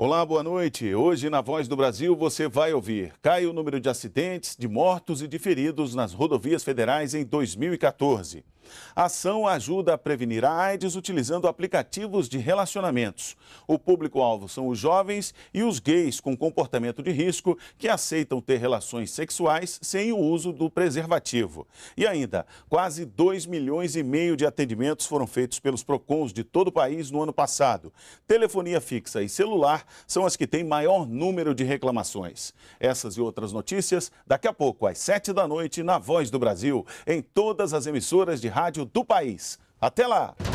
Olá, boa noite. Hoje, na Voz do Brasil, você vai ouvir: cai o número de acidentes, de mortos e de feridos nas rodovias federais em 2014. A ação ajuda a prevenir a AIDS utilizando aplicativos de relacionamentos. O público-alvo são os jovens e os gays com comportamento de risco que aceitam ter relações sexuais sem o uso do preservativo. E ainda, quase 2 milhões e meio de atendimentos foram feitos pelos PROCONs de todo o país no ano passado. Telefonia fixa e celular são as que têm maior número de reclamações. Essas e outras notícias daqui a pouco, às 7 da noite, na Voz do Brasil, em todas as emissoras de rádio do país. Até lá!